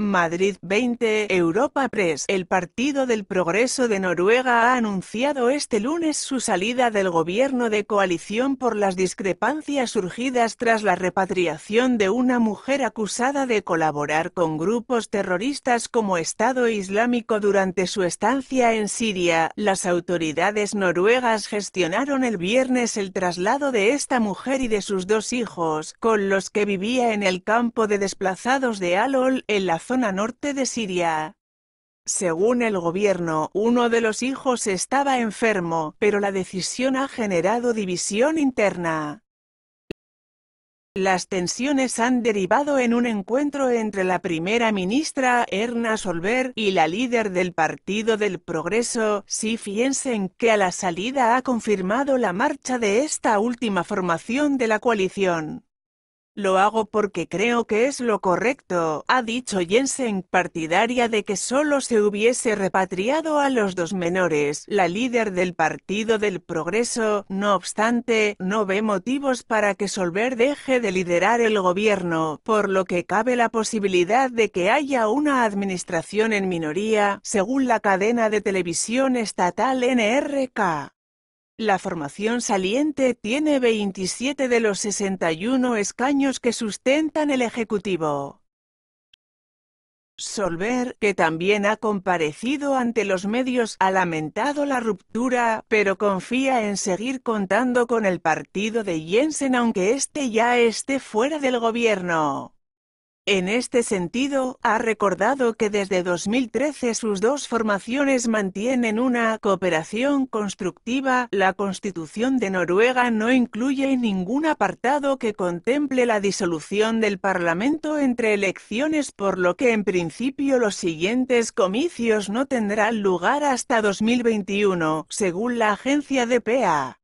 Madrid 20 Europa Press El Partido del Progreso de Noruega ha anunciado este lunes su salida del gobierno de coalición por las discrepancias surgidas tras la repatriación de una mujer acusada de colaborar con grupos terroristas como Estado Islámico durante su estancia en Siria. Las autoridades noruegas gestionaron el viernes el traslado de esta mujer y de sus dos hijos, con los que vivía en el campo de desplazados de Alol en la zona norte de Siria. Según el gobierno, uno de los hijos estaba enfermo, pero la decisión ha generado división interna. Las tensiones han derivado en un encuentro entre la primera ministra Erna Solver y la líder del Partido del Progreso, si Jensen, que a la salida ha confirmado la marcha de esta última formación de la coalición. Lo hago porque creo que es lo correcto, ha dicho Jensen, partidaria de que solo se hubiese repatriado a los dos menores. La líder del Partido del Progreso, no obstante, no ve motivos para que Solver deje de liderar el gobierno, por lo que cabe la posibilidad de que haya una administración en minoría, según la cadena de televisión estatal NRK. La formación saliente tiene 27 de los 61 escaños que sustentan el Ejecutivo. Solver, que también ha comparecido ante los medios, ha lamentado la ruptura, pero confía en seguir contando con el partido de Jensen aunque éste ya esté fuera del gobierno. En este sentido, ha recordado que desde 2013 sus dos formaciones mantienen una cooperación constructiva. La Constitución de Noruega no incluye ningún apartado que contemple la disolución del Parlamento entre elecciones, por lo que en principio los siguientes comicios no tendrán lugar hasta 2021, según la agencia DPA.